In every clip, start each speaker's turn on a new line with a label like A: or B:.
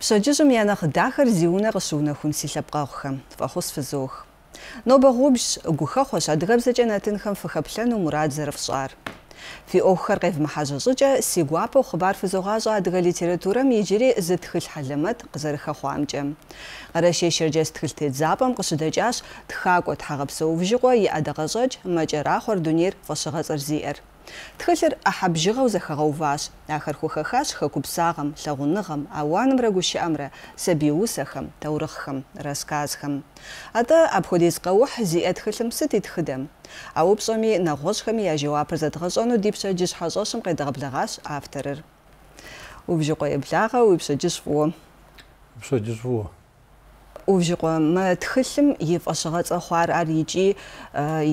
A: Псоджижум янах дахар зиуна гасуна хун силапгаухам, вахус фазуух. Но бағубш гуха хош адгабзача натынхам фахаплану мурад зарафшар. Фи оххар гайв махажажыча си гуапу хубар фазуғажа адга литературам еджири зытхил халамад гзарха хуамча. Гараше шерджас тхилтэ дзабам гашудачаш тхаку тхагабсау вжигуа и адагажач мачарахуар дунир фашагазар зиэр. Тхылъыр ахабжыгъэу зэхэгъэуващ. Ахэр хухэхащ хэкупсагъэм, лъагъуныгъэм, ауанымрэ гущыӏэмрэ, сабий усэхэм, таурыхъхэм, рассказхэм. Атӏэ апхуэдиз къэухь зиӏэ тхылъым сыт и тхыдэм? А упщӏэми нэгъуэщӏхэми я жэуапыр зэдгъэщӏэну ди пщэджыжь хьэщӏэщым къедгъэблэгъащ авторыр. Убжыкъуэ еблагъэ, уи пщэджыжь фӏыуэ.
B: Пщэджыжь фӏыуэ.
A: უჟიყვამ თხილიმ იფაშღა წახარ არ იჯი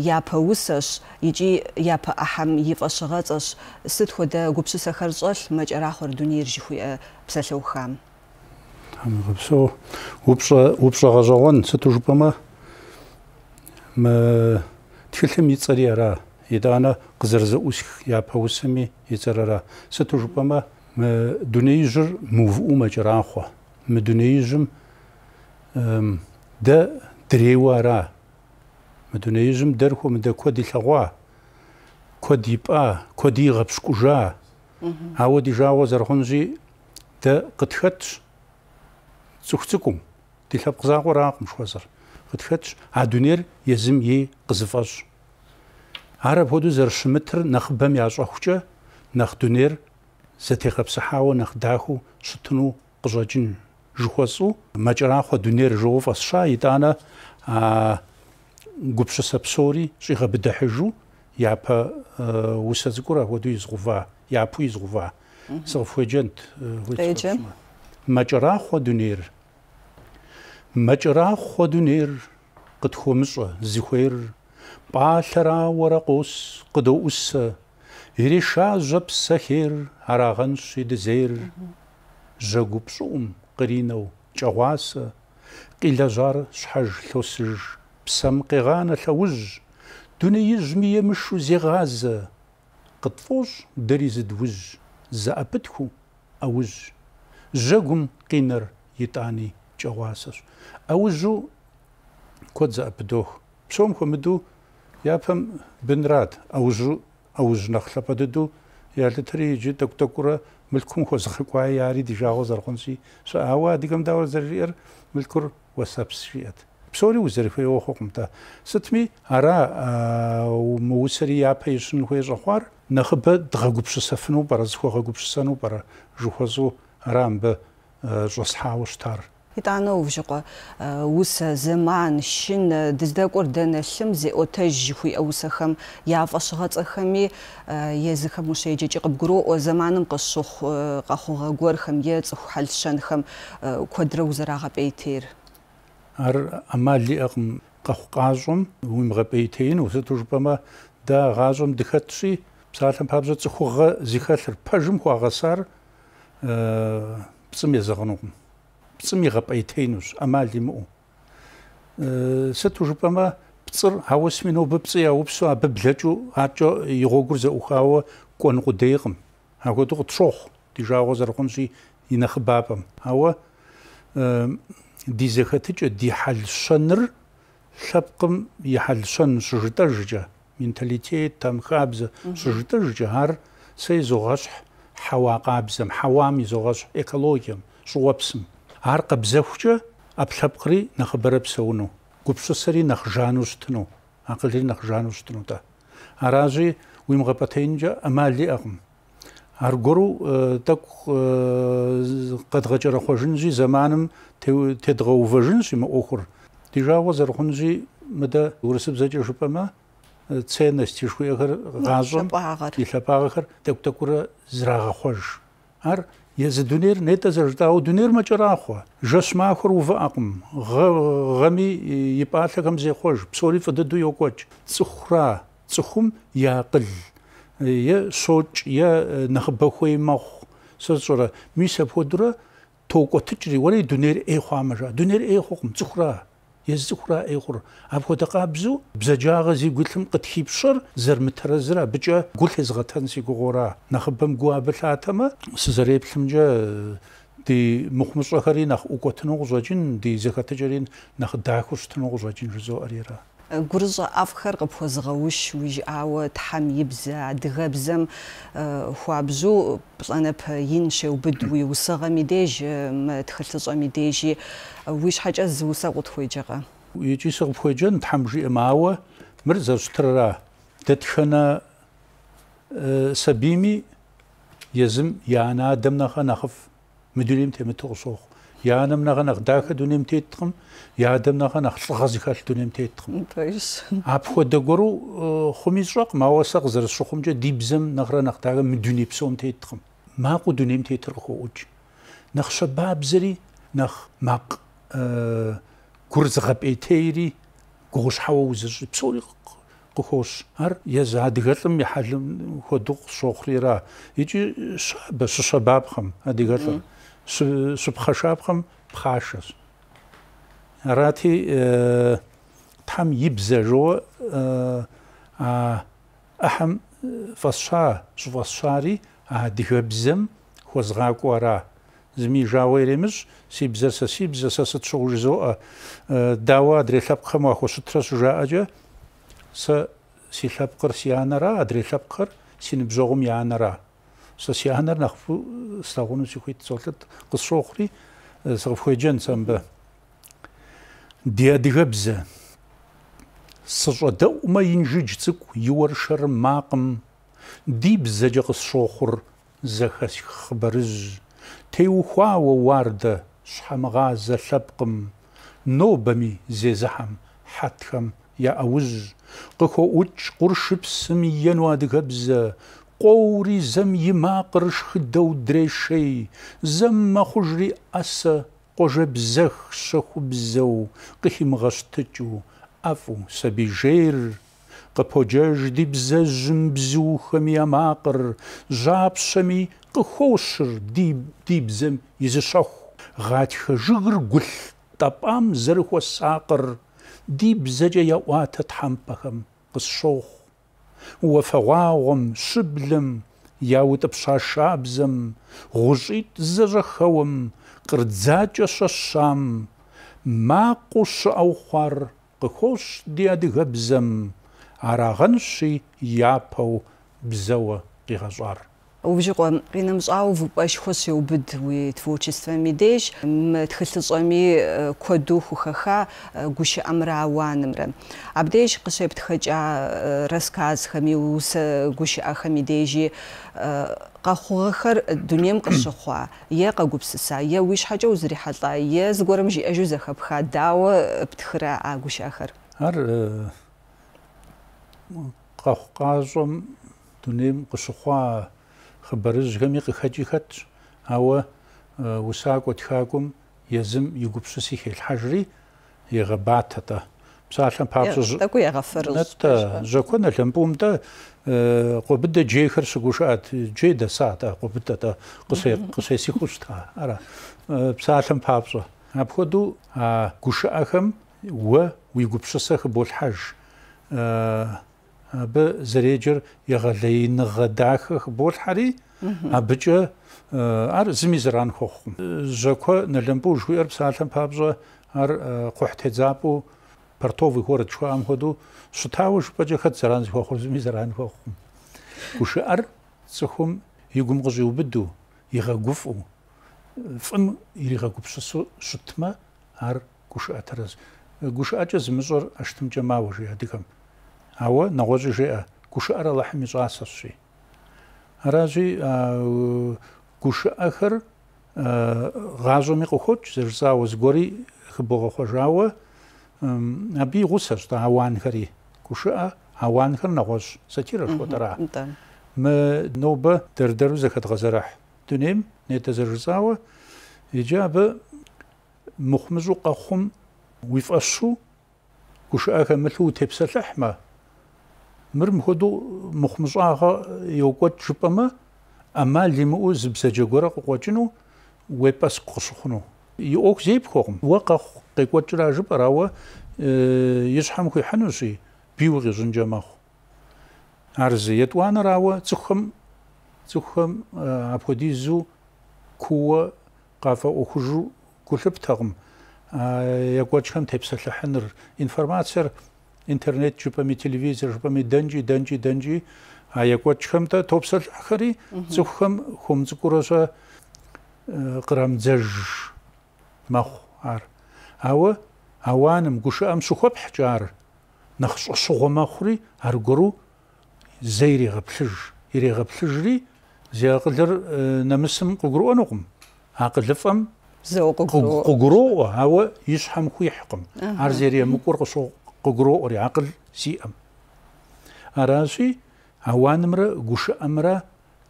A: იაფაუსაშ იჯი იაფა აჰამ იფაშღა წაშ სეთ ხოდა გუბსუ სახარწალ მაჭრახორ დუნიერჯი ხუ ფსალოხამ
B: там гыпсо упса упсага жолан сетужпама м тхилхим ицэриара идана кызырзы ус япаусами ицэрара сетужпама м дунейжр мув умачранхо м дунейжм دە درێوارە مدونەیژم دەرخۆ من دە کۆدی لەغوا کۆدی پا کۆدی غەپشکوژا هاوە دیژاوە زەرخۆنجی دە قتخەت چوخچکم دی لە قزا قۆراقم شوەزر قتخەت هادونێر یەزم یی قزفەش هەرە بۆ دوو زەرشمتر نەخ بەم یاژە خوچە نەخدونێر زەتێقەپسەحاوە نەخداخ و شتن و قژەجن жыхуэсӏу мэкӏэрахъуэ дунейр жыуфӏэсща, итӏанэ а гупшысэ псори щӏигъэбыдыхьыжу япэ усэ цӏыкӏур апхуэдэу изгъува, япэу изгъува. Сыкъыфхуеджэнт. Мэкӏэрахъуэ дунейр. Мэкӏэрахъуэ дунейр къытхуэмыщӏэ зыхуейр пӏалъэрауэрэ къос къыдоӏусэ иришажьэ псэхейр арагъэнщи дызейр жьэгупщӏыӏум къринэу кӏэгъуасэ, къилэжьар щхьэж лъосыж, псэм къегъанэ лъэужь, дунеижьми емышу зегъазэ, къытфӏощӏ дэри зы дужь, зэӏэпытху ӏэужь. Жьэгум къинэр итӏани кӏэгъуасэщ. Ӏэужьу куэд зэӏэпыдох. Псом хуэмыдэу япэм бынрат ӏэужьу ӏэужь нэхъ лъэпэдыдэу یارتری جی دکتکوره ملکم خوزخ کوای یاری دیجاو زرخونسی سو آوا دیگم داور زریر ملکر وسبس شیت بسوري وزرفي وحكمته ستمي أرى آه، وموسري يا بيشن خوي جخوار نخب دغوبش سفنو برز خو غوبش سنو بر جوخزو رام ب آه، جصحاوش تار
A: итӏанэувжьыкъуэ усэ зэман шын дыздэкӏуэр дэнэ лъым зеӏуэтэж жыхуиӏэ усэхэм я фӏэщыгъэцӏэхэми езыхэм ущеджэкӏи къыбгуроӏуэ зэманым къыщыхъу къэхъугъэ гуэрхэм е цӏыху хьэлщэнхэм куэдрэ узэрагъэпӏейтейр
B: ар ӏэмал иӏэкъым къэхъу къащӏэм уимыгъэпӏейтеину сыту жыпӏэмэ дэ гъащӏэм дыхэтщи псалъэм пабжьэ цӏыхугъэ зихэлъыр пэжым хуагъэсар пцӏым езэгъынукъым წმიღა პეთინუს ამალიმუ სეთუჟუპამა წრ ჰავოსმინობებზეა უფსო აბბლეჭუ აჭო იგოგურზე უხავო კონყუდეიყმ ჰაგოდო წოხ დიჟაღოზარხონსი ინახბაბამ ჰავა დიზეხეთჭე დიჰალშანრ ლაპყმ იჰალშან სუჟტაჟჯა менталитет там хабз сужта жжар сей зогаш хава кабзам хавами зогаш экологиям шуапсм არ ყბზეხჭა აფშაპყრი ნახბერებსოვნო გუფსოსერი ნახჟანუსტნო აკლირი ნახჟანუსტნო და არაზი უიმღაპათენჯა ამალი აღმ არ გორუ და ყადღაჭერა ხოჟინჯი ზამანმ თედღა უვაჟინჯი მე ოხურ დიჟავა ზერხონჯი მდა ურესებზეჭი შუპამა ценности шуехер газом и сапагахер тектакура зрага хож ар ეს დუნერ ნეტაზე რდაო დუნერ მოჭრახვა ჟოსმახურ ვაყმ ღმი იპათლაგამ ზეხოჟ ფსოლი ფდ დუ იოკოჩ ცხრა ცხუმ იაყლ ე სოჭ ია ნახბხუი მოხ სოცურა მისაფოდრა თოკოთჭრი ვარი დუნერ ეხვამჟა დუნერ ეხოხმ ცხრა يزخرا إخر أبخو تقابزو بزجاغ زي قلهم قد خيبشر زر مترزرا بجا قل هزغتان سي قغورا نخبم قوابل آتما سزريب لمجا ди мухмусахари нах укотнугузажин ди закатажарин нах дахуштнугузажин жузо
A: арира гурыщӀэ ӀэфӀхэр къыпхуэзгъэуш уи жыӀауэ тхьэм и бзэ адыгэбзэм э, хуабжьу плӀанэпэ ин щеубыд уи усыгъэм и деж э, мы тхылъыщӀэм и дежи э, уи щхьэкӀэ зы усэ къытхуеджэкъэ
B: икӀи сыкъыпхуеджэн тхьэм жиӀэмауэ мыр зэщытрара дэтхэнэ сабийми езым я анэ адэм нэхъэ нэхъыф мы дунейм темыту къыщохъу Яаным наганах дах дунем теттхм, яадым наганах лхаз ихал дунем теттхм. Тойс. Апхода гору э, хумизрак маваса гзар сухумжа дибзам награнах дага мидунепсом теттхм. Маку дунем теттрхо уч. Нахша бабзри нах мак курзгап этери гош хаузр псори гохош ар яз адгалым яхалым ходуг сухрира. Ичи шаба шаба бхам адгалым. subkhashapkham phashas rati tam yibzajo a aham fasha zvasari a dihobzem khozgakora zmi jawerimiz sibzasa sibzasa tsogjzo a dawa adreshapkham a khosutras jaje sa silhapqir sianara adreshapqir sinibzogum yanara سسياهنر نخفو استغونو سيخويت سولت قصوخري أه، سغفخوي جن سنبه ديا ديغبزة سجدو ما ينجج تك يورشر ماقم ديب زجا قصوخر زخس خبرز تيوخوا وواردة شحمغا زلبقم نوبمي زي زحم حتخم يا أوز قكو أوج قرشب سميان وادقبزة قوری زم یما قرش خدە و زم مخجری خوژری ئەسە قۆژە بزەخ شەخ قهیم بزە افو سبی جیر و ئەف دیب زم بزوه قپۆجەژدی بزە ژم بزی و خەمیا ماقڕ ژاب شەمی یز دی بزەم یزە گل غاتخەژگر زرخو ساقر زەرخوە ساقڕ دی یا واتە تحەمپەخەم уафэгъуагъуэм, щыблым, яутӀыпща шабзэм, гъущӀитӀ зэщӀэхэуэм, кърдзакӀэ щэщам, макъыу щыӀэу хъуар къыхощ ди адыгэбзэм, арагъэнщи япэу бзэуэ къигъэщӀар.
A: უბიჟო ინამწაუ ვუპაშხოსი უბდვი творчествами деш тхылцоми коду хухаха гуши амрауанмра абдеш қысепт хача рассказ хами ус гуши ахами дежи қахуғахар дунем қышхуа я қагупсса я виш хача узри хала я згорам жи ажу захапха дао птхра а гуши ахар ар
B: қахуқажом дунем қышхуа хъыбарыжьхэми къыхэкӀи хэтщ, ауэ усакӀуэ тхакӀуэм езым и гупсыси хелъхьэжри егъэбатэ-тӀэ. Псалъэм папщӀэ тӀэкӀуи егъэфэрыжьтэ. Жьэкуэн алэмпӀумдэ къуэбыдэ джейхэр щыгушыӀэт, джей дэсатӀэ, къуэбыдэ-тӀэ, къысесихыу щыта. Ара псалъэм папщӀэ. Апхуэдэу а гушыӀэхэм уэ уи гупсысэ хыболъхьэж. ب زريجر يغلين غداخ بول حري أبجا أر زمي زران خوخم زكو نلمبو جوير بسالتن بابزا أر قحت زابو برتوفي هورد شو أم هدو ستاوش بجا خد زران خوخم زمي زران وش أر سخم يقوم غزيو بدو يغقفو فم يغقفو ستما أر كوش أترز قوش أجز مزور أشتم جماوجي هديكم هو نغوزي جاء كوش أرى لحمي زاسر شي راجي كوش أخر غازو مي قوخوت وزغوري زغوري خبوغو خوجاوة أبي غسر تا هوان خري كوش هوان خر نغوز ستير شو ترى ما نوبة دردر زخد غزرح تنيم نتزرزاوة إجابة مخمزو قخم ويفأسو كوش أخر مثلو تبسلح ما мир мхуду мухмшаха йокот чупама ама лиму уз бсаджа гора кочну вепас кушхну и ок зип хорм вака кекотра жпарава ישхам э, кой хануши биуги жунжамах арзи етуана рава цухм цухм э, аподизу куа кафа ухужу кушептагм э, якочхам тепсалахнер информацияр интернет чупами телевизор чупами дэнжи дэнжи дэнжи а якуачхэмта топсэлъхьэхэри цӏыхухэм хумцӏыкӏурэшъэ кърамдзэж мэхъу ар ауэ ауаным гушыӏэм щыхуэпхькӏэ ар нэхъ шӏошъыгъуэ мэхъури аргуру зэ ирегъэплъыж ирегъэплъыжри зи акъылыр нэмысым къыгурыӏуэнукъым акъылыфӏэм зэукъыгуроӏуэ ауэ и щхьэм хуихькъым ар зэремыкӏур къыщохъу قجرو أري عقل سي أم أراسي هوان مرة قش أمرة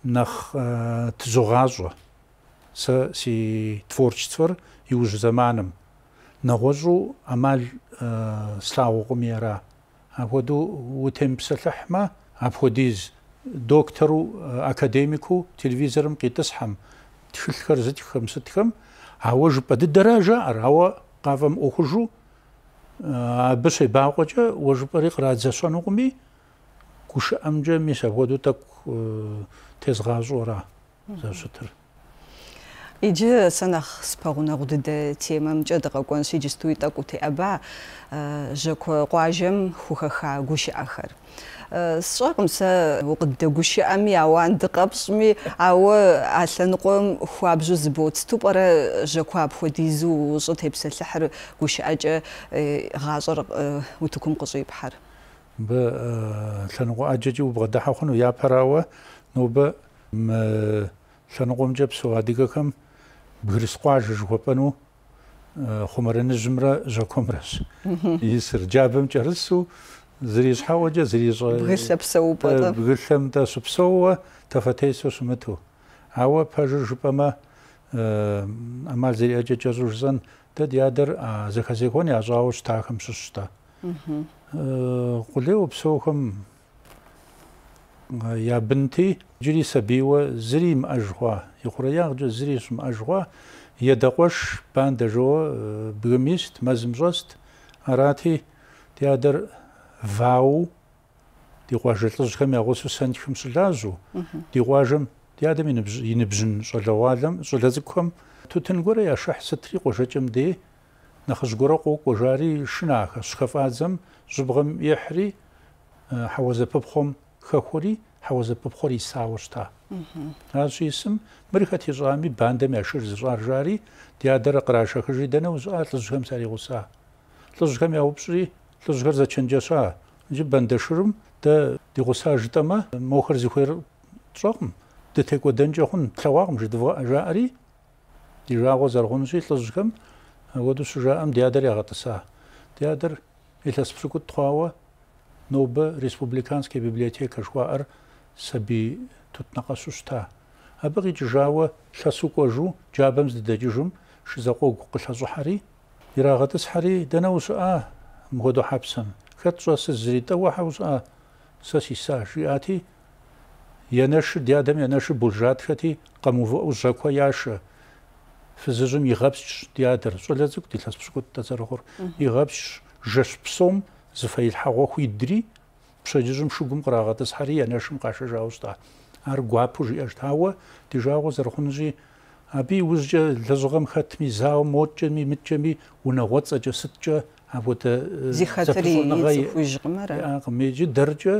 B: نخ آه، تزغازو سا سي تفورش تفر يوج زمانم نغوزو أمال آه، سلاو قميرا أبودو وتم وتمسلحما أبوديز دكتورو آه، أكاديميكو تلفزيرم قيتسحم تشلخر زتخم ستخم هوا جبد الدراجة هوا قافم أخرجو აბშე ბაყოჭა ვოჟპარი ყრაძასონ უმი გუშ ამჯე მისა ვოდუ და თეს ღაზურა
A: ზაშოთერ იჯი სანახ სპაგუნაღუდე და თემამ ჭადა კონსი ჯის თუ იტაკუთე აბა ჟოქო ყვაჟემ ხუხახა გუშ ახარ сщӀэркъым сэ укъыддэгущыӀэми ауэ андыкъэпщӀми ауэ алъэныкъуэм хуабжьу зыбоцту пӀэрэ жьэкуаб хуэдизу ущӀы тепсэлъыхьыр гушыӀэкӀэ э, гъащӀэр э, утыкум къыщӀипхьэр.
B: Бэ лъэныкъуэ ӀэджэкӀи убгъэдыхьэ хъуну япэрауэ нобэ мы э, лъэныкъуэмкӀэ псо адыгэхэм бгырыскъуаж жыхуэпӀэну хъумэрыныжьымрэ жьэкуэмрэщ. Исыр джабэм кӀэрысу зриз хауджа зриз гысэпсоупа э, гысэмта супсоуа тафатэсо сумэту ауа пажу жупама э, амал зриаджа чазурсан тэд ядэр захазихони ажауш тахам шушта э хуле упсохам э, я бинти жири сабиуа зрим ажва ихураяг жу зрисм ажва ядақош пандажо бүгімист мазымжост арати театр вау ди къуажэ лӏыжьхэм я гъусэу сэнтхым щылажьу ди къуажэм ди адэм и ныбжьын щӏалэгъуалэм щӏалэ цӏыкӏухэм тутын гуэрэ яшыхь сытри къуажэкӏэм де нэхъыжь гуэрэ къокӏуэ жари шынахэ щыхэфӏадзэм щӏыбгъэм ехьри хьэуэзэпыпхъуэм хэхури хьэуэзэпыпхъуэр исауэ щыта. Ар щӏисым мыр хэт ищӏами бандэм я шыр зыщӏар жари ди адэрэ кърашэхыжи дэнэ ущӏа лӏыжьхэм саригъуса. Лӏыжьхэм яупщӏри لزغر زچنجسا جبن بندشرم د دغوسا جتما موخر زخير تشقم د تكو دنجخن تلاوغم جدوا جاري دي راغو زرغون شي لزغم ودو سجام ديادر يغطسا ديادر الهس بسكوت تخوا نوب ريسبوبليكانسكي بيبليوتيكا شوار سبي تتنقصوستا ابغي جاوه لسوكوجو جابمز دججم شزقوق قلحزو حري يراغتس حري دنوس اه مغدو خط خطرة سزريتا وحوزا ساسي ساشي آتي ينش ديادم ينش بوجات خطي قمو وزاكو ياشا فززم يغبش ديادر سولازك دي لاس بشكوت تزرخور يغبش جش بصوم زفايل حاغو خو يدري بشجم شوغم قراغات سحري ينش مقاشا جاوستا ار غوابو جياش تاوا دي جاغو زرخونجي ابي وزج لزغم ختمي زاو موتجمي متجمي ونغوتسجا ستجا عبوتا زخاتري يتفوجغمر قميجي درجة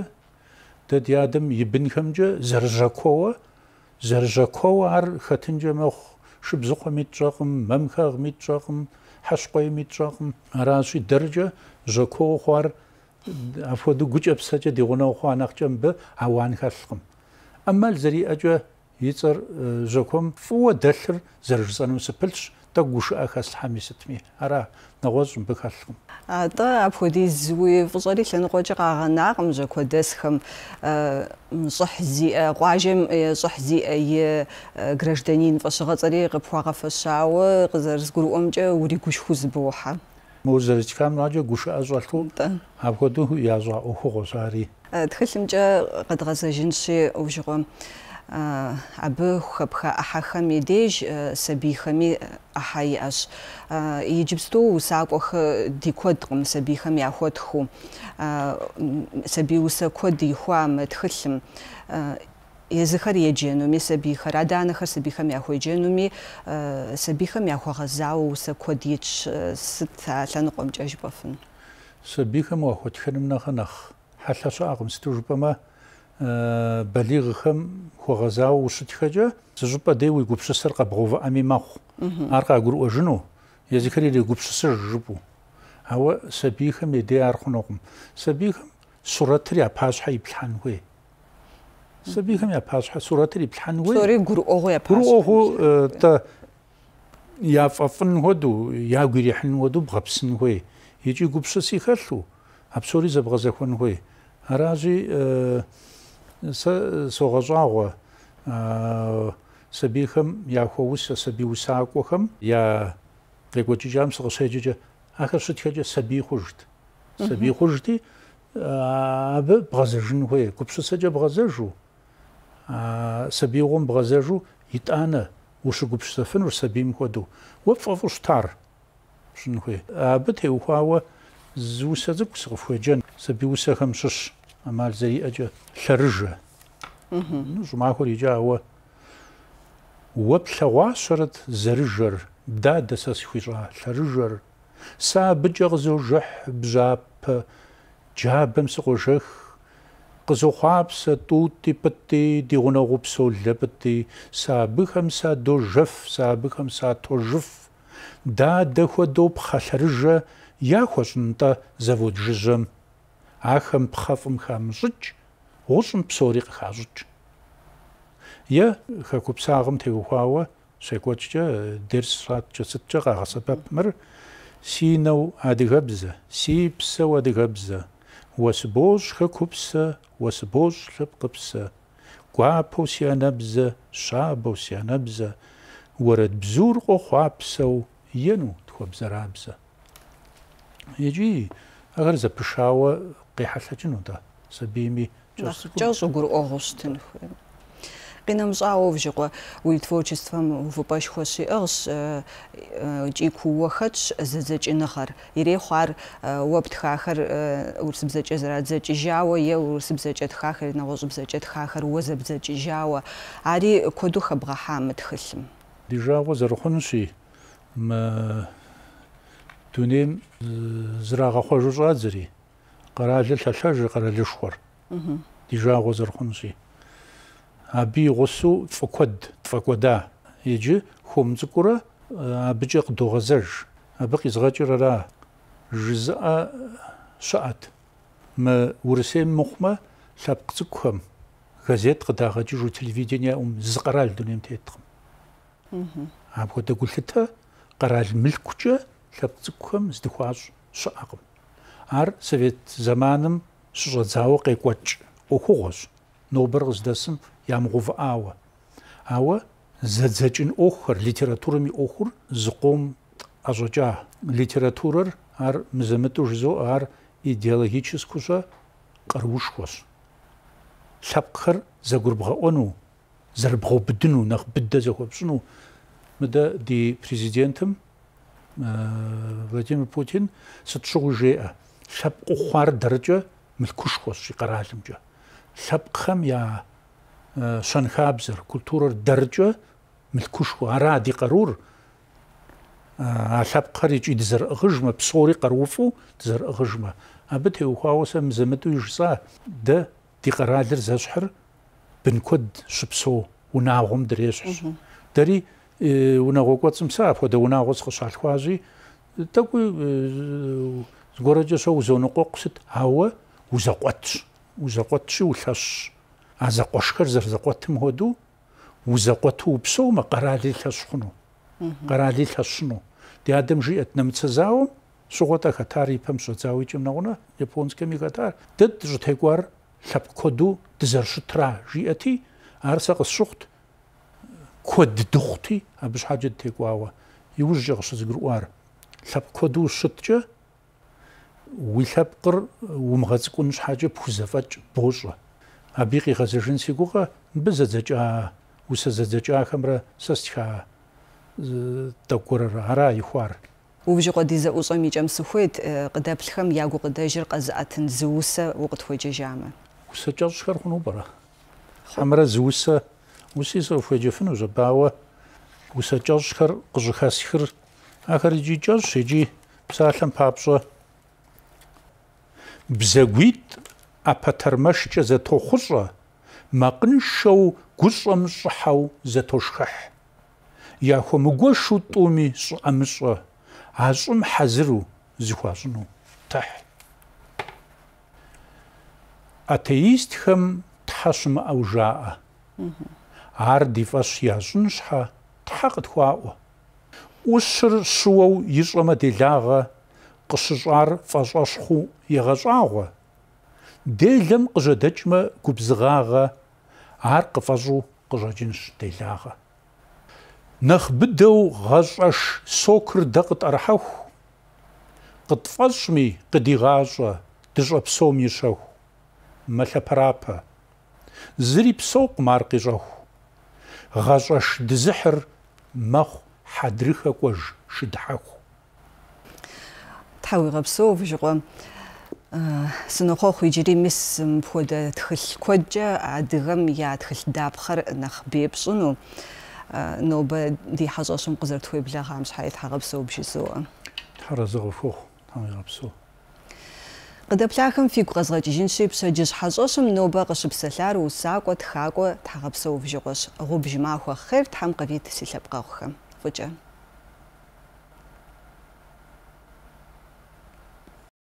B: تد يادم يبن خمجة زرجاكوة زرجاكوة عر خاتنجة مخ شبزقة ميتجاقم ممخاغ ميتجاقم حشقوي ميتجاقم عراشي درجة جاكوة خوار عفودو قج أبساجة ديغونا خواناق جنب عوان خلقم أما الزريئة جو يتر جاكوم فو دلر زرجزانو سبلش тагуш ахас хамисатми ара нагозм бэхалхум
A: ата апходи зуи вжали лангожагаанаагам жакодесхам э, мсхзи э, гуажем схзи э, ай гражданин фашгацари гпуага фашауэ къызэрызгурыӏуэмкӏэ уригушху збоухьэ
B: мозэрчкам радио гуш азалху апходу яза охогосари
A: тхэлъымкӏэ къэдгъэзэжынщи ужгъуэм Э, абы хыпха ахахам идеж э, сабихами э, ахаяш иджибсту усакох дикодгом сабихам яхотху саби усакод ихуам тхылм языхэр едженуми сабихэр аданахэр сабихэм яхуедженуми сабихэм яхуэгъэзауэ усакод итщ сыт лъэныкъуэмкӏэжь бэфын
B: сабихэм уахутхыным нэхъ нэхъ хьэлъэ щыӏэкъым сытыжыпӏэмэ э балигхэм хогазау ушитхэжэ зыжупа дэуи гупшэсэр къэбгъувэ ами махъу аркъа гурӏожыну языхэрири гупшэсэр жыпу ауэ сабихэм идэ архъунукъым сабихэм сурэтыр япашъхьэ иплъхьэн хуей сабихэм япашъхьэ сурэтыр иплъхьэн хуей сори гурӏогъу япашъхьэ гурӏогъу э, тэ яфафын хуэду ягу ирихьын хуэду бгъэпсын хуей ичӏи гупшэси хэлъу а псори зэбгъэзэхуэн хуей аражи э согъэщӏагъуэ сабийхэм яхуэус сабий усакӏуэхэм я къекӏуэкӏыкӏам сыкъыщеджэкӏэ ахэр щытхэкӏэ сабий хъужт. Сабий хъужти абы бгъэзэжын хуей, гупсысэкӏэ бгъэзэжу, сабиигъуэм бгъэзэжу итӏанэ ущыгупсысэфынущ сабийм хуэдэу. Уэ пфӏэфӏу щтар щын хуей. Абы теухуауэ зы усэ цӏыкӏу сыкъыфхуеджэн сабий усэхэм щыщ. مال زي أجا شرجة جمعة خوري جاوة وبلواشرت زرجر بدا دسس خيرا شرجر سا بجغ زوجح بجاب جابم سقوشخ قزوخابس توتي بتي دي غنغوبسو لبتي سا بخم سا دو جف سا بخم سا تو جف دا دخو دوب خلرجة يا خوشنتا زفوت جزم ахым пхафым хамжыч ошын псори хажыч я хакуп сагым тегухауа секочча дерс сат чысытча кагаса бапмыр синау адыгабза сипса адыгабза уасбош хакупса уасбош лыпкыпса гуапус янабза шабус янабза ورد بزور قو خواب سو ینو تخو بزرابزه یجی აღარ ზაფშავა ყიჰალაჩნუდა საბიმი ჯოს
A: ჯოს უგურ ოღოსთენ ხე კინამ ზაოვჟიყვა უი творчествам ვუპაშხოსი ეს ჭიქუ ვახაც ზეზეჭინახარ ირეხარ ვაფთხახარ ურსიბზეჭე ზრაძეჭიჟაო ე ურსიბზეჭე თხახარ ნაღოზუბზეჭე თხახარ უზებზეჭიჟაო არი ქოდუ ხაბღა ჰამთხილმ
B: დიჟაო ზერხუნში მ دونیم زراغ خوش رو زاد زری قرار لیل تلاش رو قرار لیش خور دیجا غزر خونسی ابی غصو فکود فکودا یجی خوم زکورا ابی دو غزر ابی قیز غجی را را ساعت ما ورسی مخما سب قصکم غزیت قدا غجی رو تلویدینی اوم زقرال دونیم گلتا قرار ملک کچه лъэпкъ цӏыкӏухэм здыхуащӏ щыӏэкъым. Ар Совет зэманым щыщӏэдзауэ къекӏуэкӏ ӏуэхугъуэщ, нобэр къыздэсым ямыгъэувыӏауэ. Ауэ зэдзэкӏын ӏуэхухэр, литературэм и ӏуэхур зыкъом ӏэщӏэкӏа. Литературэр ар мызэмытӏу жызоӏэ, ар идеологическущэ къарушхуэщ Лъэпкъхэр зэгурбгъэӏуэну, зэрыбгъэубыдыну, нэхъ быдэ зэхуэпщӏыну мыдэ ди президентым Владимир Путин сыт щыгъуи жеӏэ лъэпкъ къухъуар дэрыкӏэ мылъкушхуэщ и къэралымкӏэ. Лъэпкъхэм я щэнхабзэр, культурэр дэрыкӏэ мылъкушхуэ. Ара ди къарур а лъэпкъхэр икӏи дызэрыӏыгъыжмэ, псори къаруфӏу дызэрыӏыгъыжмэ. Абы теухуауэ сэ мызэмытӏууи жысӏа дэ ди къэралыр зэщхьыр бын куэд щыпсэу унагъуэм дрещхьщ. Дэри უნდა როგორც მსაფო და უნდა როგორც ხალხვაზი და კი გორაჯოსო უზონო ყოყსეთ აუ უზაყვაც უზაყვაცი უშას აზაყოშხერ ზაყვათი მოდუ უზაყვათი უფსო მაყრალი ხასხნო ყრალი ხასხნო და ადემჟი ეთნემცაო სუღოთა ხათარიფემ სოცაუჩი მნაღნა იაპონსკემი ხათარ დეთ ჟთეკვარ ლაპკოდუ დზერშუტრა ჟიეთი არსაყ სუხთ коддухти абш хаджид текуава юуж гашыз груар лап кодушитча уилапкър умгъацкъунш хаджи пхузафач божа абиқи хазэжин сигуга бзэзэча усэзэзэчахэмрэ сэстха такурэр ара ихуар
A: Увжи къодизэ ӏушӏэм икӏэм сыхуейт э, къыдэплъхэм ягу къыдэжьыр къэзыӏэтын зы усэ укъытхуэджэжамэ. Усэ кӏэщӏхэр хъуну
B: пӏэрэ? Хьэмэрэ зы усэ уси зэхуеджэфынущ бауэ усэкӀэщӀхэр, къыщӀыхэсхыр ахэр иджы кӀэщӀ икӀи псалъэм папщӀэ бзэгуитӀ ӀэпэтэрмэшкӀэ зэтохъулӀэ, макъыншэу гущӀэм щӀыхьэу зэтошхыхь. Яхуэмыгуэшу тӀуми щӀыӀэмыщӀэ, а щӀым хьэзыру зыхуащӀыну тыхь. Атеистхэм тхьэ щымыӀэу жаӀэ. Ар ди фӀэщ ящӀын щхьэ Тхьэ къытхуаӀуэ. Ӏущыр щыуэу ищӀэмэ делагъэ къыщыщӀар фӀэщӀэщхъуу егъэщӀагъуэ. Делэм къыжьэдэкӀмэ губзыгъагъэ, ар къыфӀэщӀу къыщӀэкӀынщ делагъэ. Нэхъ быдэу гъэщӀэш сокыр дэ къытӀэрыхьэху, къытфӀэщӀми къыдигъащӀэ дыщӀэ псом и щэху, мэлъэпэрапэ. Зыри псэукъым ар къищӀэху. ღაშვაშ დზიჰრ მახ ჰადრიხა ყოჟ შიდჰახ
A: თავიღებსო ვიჟღო სნოხოხი ჯირიმის მფუდა თხილ ქოჯა ადღამ ია თხილ დაფხარ ნახ ბიებსუნუ ნობა დი ჰაზოსუმ ყზერთუებლა ღამს ჰაი თაღებსო ბშისო
B: თარაზოხო თამიღებსო
A: Гыдыплахым фигуразгъэкӏыжынши пшэдж хьэщӏэщым нобэ къыщыпсэлъар усакӏуэ тхакӏуэ тхьэгъэпсэувжыгъуэщ. Гъубжмахуэ хъер тхьэм къывит си лъэпкъэгъухэм. Фӏыкӏэ.